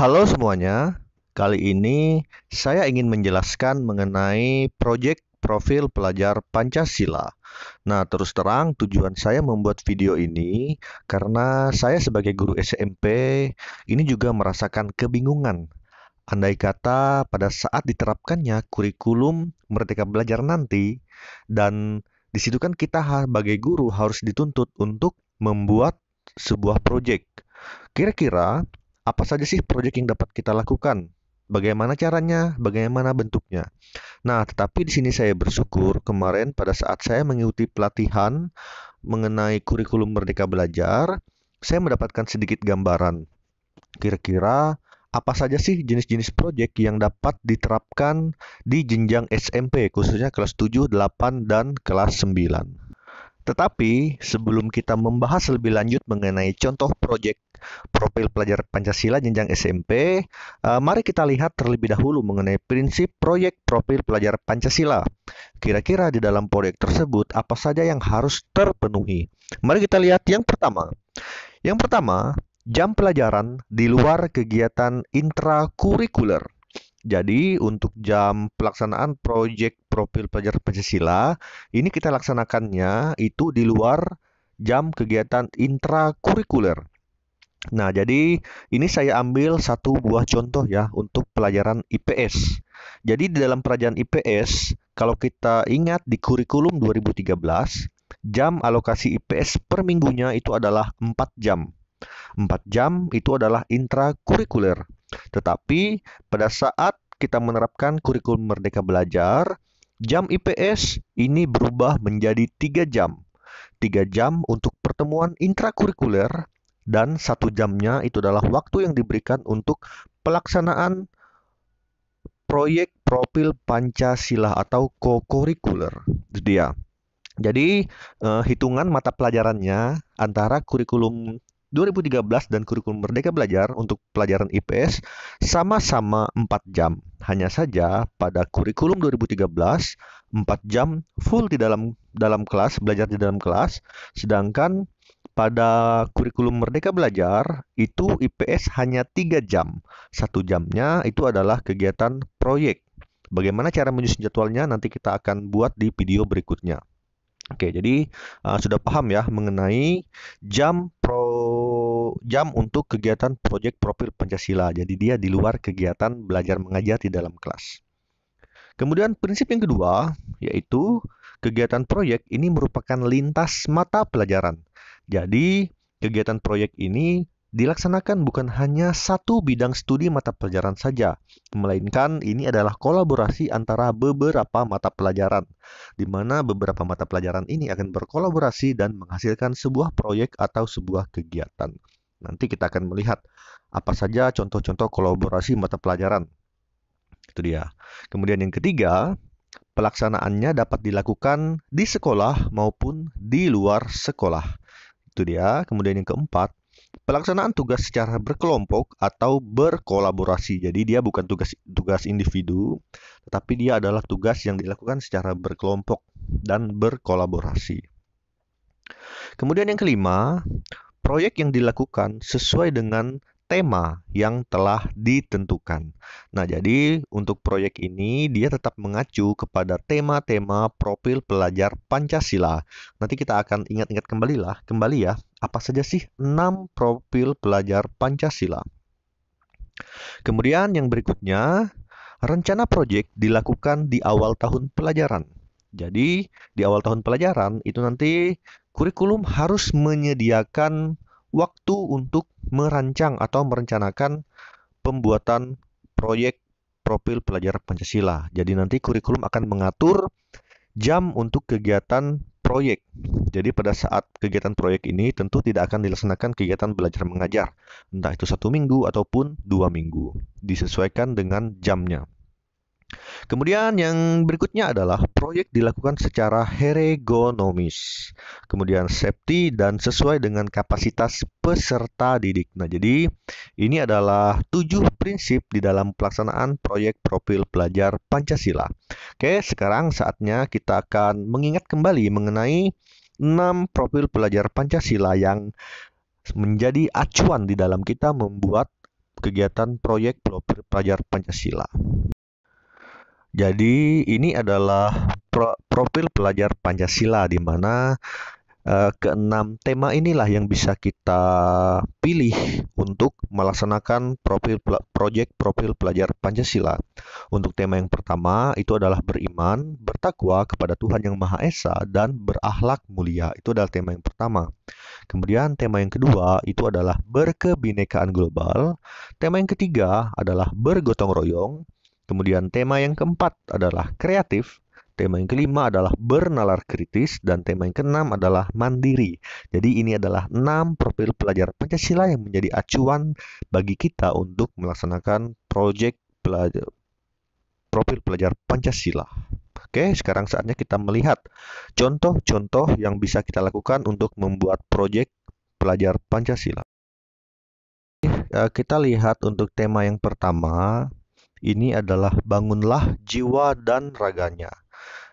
Halo semuanya, kali ini saya ingin menjelaskan mengenai proyek profil pelajar Pancasila. Nah, terus terang tujuan saya membuat video ini karena saya sebagai guru SMP ini juga merasakan kebingungan. Andai kata pada saat diterapkannya kurikulum Merdeka Belajar nanti dan di situ kan kita sebagai guru harus dituntut untuk membuat sebuah proyek. Kira-kira apa saja sih proyek yang dapat kita lakukan? Bagaimana caranya? Bagaimana bentuknya? Nah, tetapi di sini saya bersyukur kemarin pada saat saya mengikuti pelatihan mengenai kurikulum Merdeka Belajar, saya mendapatkan sedikit gambaran. Kira-kira apa saja sih jenis-jenis proyek yang dapat diterapkan di jenjang SMP khususnya kelas 7, 8 dan kelas 9. Tetapi, sebelum kita membahas lebih lanjut mengenai contoh proyek profil pelajar Pancasila jenjang SMP, eh, mari kita lihat terlebih dahulu mengenai prinsip proyek profil pelajar Pancasila. Kira-kira di dalam proyek tersebut apa saja yang harus terpenuhi? Mari kita lihat yang pertama. Yang pertama, jam pelajaran di luar kegiatan intrakurikuler. Jadi untuk jam pelaksanaan proyek profil pelajar Pancasila ini kita laksanakannya itu di luar jam kegiatan intrakurikuler. Nah, jadi ini saya ambil satu buah contoh ya untuk pelajaran IPS. Jadi di dalam pelajaran IPS, kalau kita ingat di kurikulum 2013, jam alokasi IPS per minggunya itu adalah 4 jam. 4 jam itu adalah intrakurikuler. Tetapi pada saat kita menerapkan kurikulum Merdeka Belajar, jam IPS ini berubah menjadi tiga jam. Tiga jam untuk pertemuan intrakurikuler dan satu jamnya itu adalah waktu yang diberikan untuk pelaksanaan proyek profil Pancasila atau kokurikuler. Jadi Jadi eh, hitungan mata pelajarannya antara kurikulum 2013 dan kurikulum Merdeka Belajar untuk pelajaran IPS sama-sama 4 jam. Hanya saja pada kurikulum 2013 4 jam full di dalam dalam kelas, belajar di dalam kelas, sedangkan pada kurikulum Merdeka Belajar itu IPS hanya 3 jam. Satu jamnya itu adalah kegiatan proyek. Bagaimana cara menyusun jadwalnya nanti kita akan buat di video berikutnya. Oke, jadi uh, sudah paham ya mengenai jam pro jam untuk kegiatan proyek profil Pancasila. Jadi dia di luar kegiatan belajar mengajar di dalam kelas. Kemudian prinsip yang kedua yaitu kegiatan proyek ini merupakan lintas mata pelajaran. Jadi kegiatan proyek ini dilaksanakan bukan hanya satu bidang studi mata pelajaran saja, melainkan ini adalah kolaborasi antara beberapa mata pelajaran, di mana beberapa mata pelajaran ini akan berkolaborasi dan menghasilkan sebuah proyek atau sebuah kegiatan. Nanti kita akan melihat apa saja contoh-contoh kolaborasi mata pelajaran. Itu dia. Kemudian yang ketiga, pelaksanaannya dapat dilakukan di sekolah maupun di luar sekolah. Itu dia. Kemudian yang keempat, pelaksanaan tugas secara berkelompok atau berkolaborasi. Jadi dia bukan tugas tugas individu, tetapi dia adalah tugas yang dilakukan secara berkelompok dan berkolaborasi. Kemudian yang kelima, proyek yang dilakukan sesuai dengan tema yang telah ditentukan. Nah, jadi untuk proyek ini dia tetap mengacu kepada tema-tema profil pelajar Pancasila. Nanti kita akan ingat-ingat kembali lah, kembali ya, apa saja sih 6 profil pelajar Pancasila. Kemudian yang berikutnya, rencana proyek dilakukan di awal tahun pelajaran. Jadi di awal tahun pelajaran itu nanti kurikulum harus menyediakan waktu untuk merancang atau merencanakan pembuatan proyek profil pelajar Pancasila. Jadi nanti kurikulum akan mengatur jam untuk kegiatan proyek. Jadi pada saat kegiatan proyek ini tentu tidak akan dilaksanakan kegiatan belajar mengajar, entah itu satu minggu ataupun dua minggu, disesuaikan dengan jamnya. Kemudian yang berikutnya adalah proyek dilakukan secara heregonomis. Kemudian safety dan sesuai dengan kapasitas peserta didik. Nah, jadi ini adalah tujuh prinsip di dalam pelaksanaan proyek profil pelajar Pancasila. Oke, sekarang saatnya kita akan mengingat kembali mengenai enam profil pelajar Pancasila yang menjadi acuan di dalam kita membuat kegiatan proyek profil pelajar Pancasila. Jadi ini adalah pro profil pelajar Pancasila di mana uh, keenam tema inilah yang bisa kita pilih untuk melaksanakan profil proyek profil pelajar Pancasila. Untuk tema yang pertama itu adalah beriman, bertakwa kepada Tuhan yang Maha Esa dan berakhlak mulia. Itu adalah tema yang pertama. Kemudian tema yang kedua itu adalah berkebinekaan global. Tema yang ketiga adalah bergotong royong. Kemudian tema yang keempat adalah kreatif, tema yang kelima adalah bernalar kritis, dan tema yang keenam adalah mandiri. Jadi ini adalah enam profil pelajar Pancasila yang menjadi acuan bagi kita untuk melaksanakan proyek pelajar, profil pelajar Pancasila. Oke, sekarang saatnya kita melihat contoh-contoh yang bisa kita lakukan untuk membuat proyek pelajar Pancasila. Eh, kita lihat untuk tema yang pertama, ini adalah bangunlah jiwa dan raganya.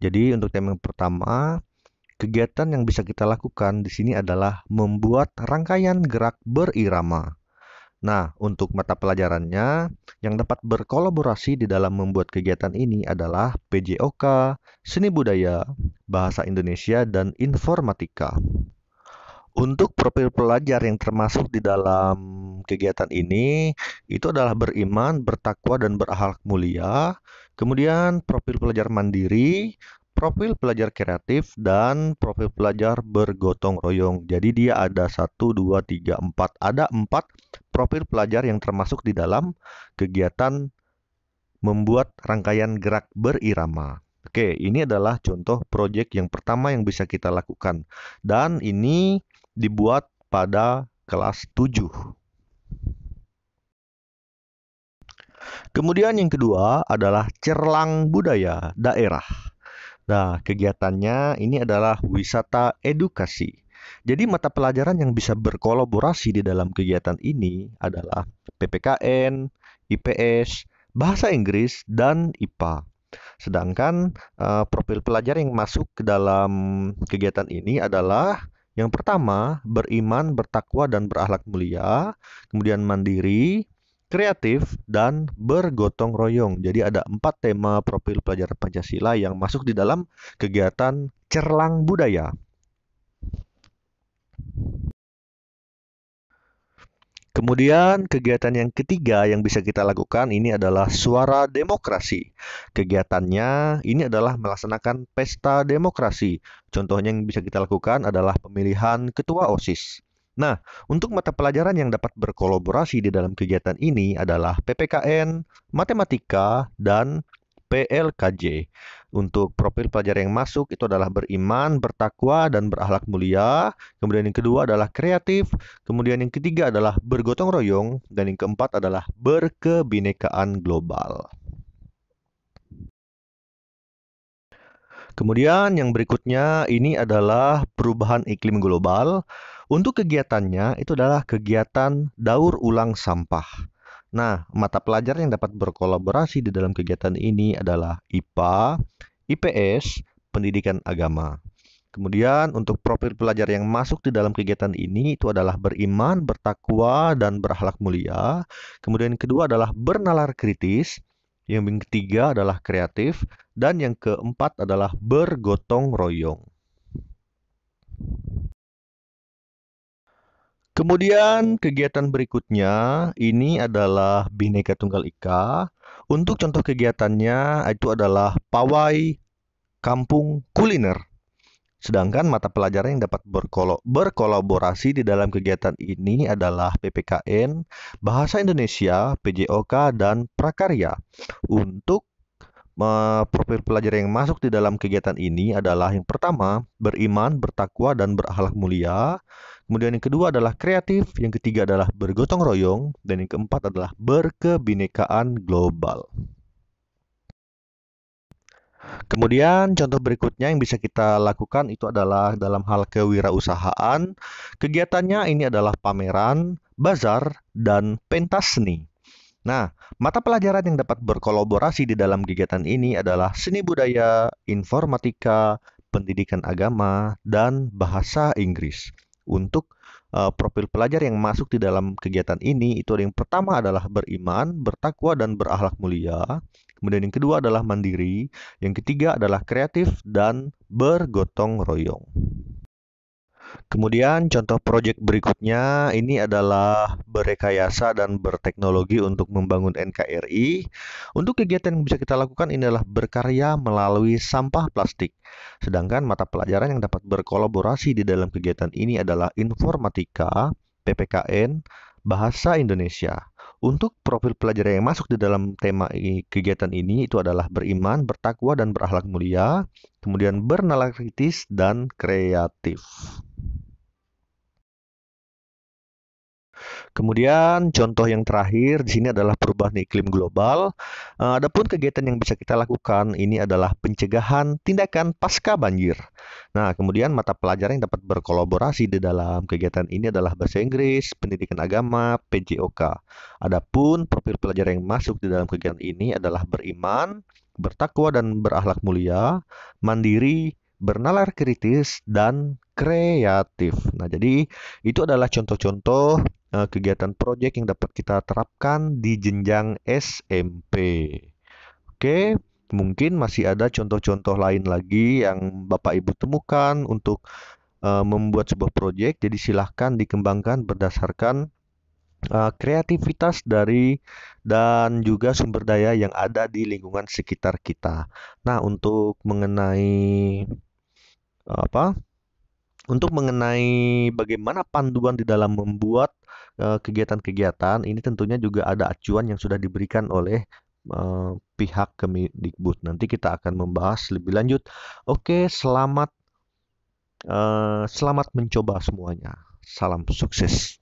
Jadi untuk tema yang pertama, kegiatan yang bisa kita lakukan di sini adalah membuat rangkaian gerak berirama. Nah, untuk mata pelajarannya yang dapat berkolaborasi di dalam membuat kegiatan ini adalah PJOK, seni budaya, bahasa Indonesia dan informatika. Untuk profil pelajar yang termasuk di dalam kegiatan ini, itu adalah beriman, bertakwa, dan berakhlak mulia. Kemudian profil pelajar mandiri, profil pelajar kreatif, dan profil pelajar bergotong royong. Jadi dia ada satu, dua, tiga, empat. Ada empat profil pelajar yang termasuk di dalam kegiatan membuat rangkaian gerak berirama. Oke, ini adalah contoh proyek yang pertama yang bisa kita lakukan. Dan ini dibuat pada kelas 7. Kemudian yang kedua adalah Cerlang Budaya Daerah. Nah, kegiatannya ini adalah wisata edukasi. Jadi mata pelajaran yang bisa berkolaborasi di dalam kegiatan ini adalah PPKN, IPS, Bahasa Inggris, dan IPA. Sedangkan uh, profil pelajar yang masuk ke dalam kegiatan ini adalah yang pertama, beriman, bertakwa, dan berakhlak mulia, kemudian mandiri, kreatif, dan bergotong royong. Jadi ada empat tema profil pelajar Pancasila yang masuk di dalam kegiatan cerlang budaya. Kemudian kegiatan yang ketiga yang bisa kita lakukan ini adalah suara demokrasi. Kegiatannya ini adalah melaksanakan pesta demokrasi. Contohnya yang bisa kita lakukan adalah pemilihan ketua OSIS. Nah, untuk mata pelajaran yang dapat berkolaborasi di dalam kegiatan ini adalah PPKN, Matematika, dan PLKJ. Untuk profil pelajar yang masuk itu adalah beriman, bertakwa, dan berahlak mulia. Kemudian yang kedua adalah kreatif. Kemudian yang ketiga adalah bergotong royong. Dan yang keempat adalah berkebinekaan global. Kemudian yang berikutnya ini adalah perubahan iklim global. Untuk kegiatannya itu adalah kegiatan daur ulang sampah. Nah, mata pelajar yang dapat berkolaborasi di dalam kegiatan ini adalah IPA, IPS, pendidikan agama. Kemudian untuk profil pelajar yang masuk di dalam kegiatan ini itu adalah beriman, bertakwa, dan berahlak mulia. Kemudian kedua adalah bernalar kritis. Yang ketiga adalah kreatif. Dan yang keempat adalah bergotong royong. Kemudian kegiatan berikutnya ini adalah Bhinneka Tunggal Ika. Untuk contoh kegiatannya itu adalah pawai kampung kuliner. Sedangkan mata pelajaran yang dapat berkolaborasi di dalam kegiatan ini adalah PPKN, Bahasa Indonesia, PJOK, dan Prakarya. Untuk profil pelajar yang masuk di dalam kegiatan ini adalah yang pertama, beriman, bertakwa, dan berakhlak mulia. Kemudian yang kedua adalah kreatif, yang ketiga adalah bergotong royong, dan yang keempat adalah berkebinekaan global. Kemudian contoh berikutnya yang bisa kita lakukan itu adalah dalam hal kewirausahaan. Kegiatannya ini adalah pameran, bazar, dan pentas seni. Nah, mata pelajaran yang dapat berkolaborasi di dalam kegiatan ini adalah seni budaya, informatika, pendidikan agama, dan bahasa Inggris untuk uh, profil pelajar yang masuk di dalam kegiatan ini itu yang pertama adalah beriman, bertakwa dan berakhlak mulia. Kemudian yang kedua adalah mandiri, yang ketiga adalah kreatif dan bergotong royong. Kemudian contoh proyek berikutnya ini adalah berekayasa dan berteknologi untuk membangun NKRI. Untuk kegiatan yang bisa kita lakukan inilah berkarya melalui sampah plastik. Sedangkan mata pelajaran yang dapat berkolaborasi di dalam kegiatan ini adalah informatika, PPKN, bahasa Indonesia. Untuk profil pelajar yang masuk di dalam tema kegiatan ini itu adalah beriman, bertakwa dan berakhlak mulia, kemudian bernalar kritis dan kreatif. Kemudian contoh yang terakhir di sini adalah perubahan iklim global. Eh, adapun kegiatan yang bisa kita lakukan ini adalah pencegahan tindakan pasca banjir. Nah, kemudian mata pelajaran yang dapat berkolaborasi di dalam kegiatan ini adalah bahasa Inggris, pendidikan agama, PJOK. Adapun profil pelajar yang masuk di dalam kegiatan ini adalah beriman, bertakwa dan berakhlak mulia, mandiri, bernalar kritis dan kreatif. Nah, jadi itu adalah contoh-contoh Eh, kegiatan proyek yang dapat kita terapkan di jenjang SMP. Oke, mungkin masih ada contoh-contoh lain lagi yang Bapak Ibu temukan untuk uh, membuat sebuah proyek. Jadi silahkan dikembangkan berdasarkan uh, kreativitas dari dan juga sumber daya yang ada di lingkungan sekitar kita. Nah, untuk mengenai apa? Untuk mengenai bagaimana panduan di dalam membuat Eh, kegiatan-kegiatan ini tentunya juga ada acuan yang sudah diberikan oleh eh, pihak kemidikbud Nanti kita akan membahas lebih lanjut. Oke, selamat eh, selamat mencoba semuanya. Salam sukses.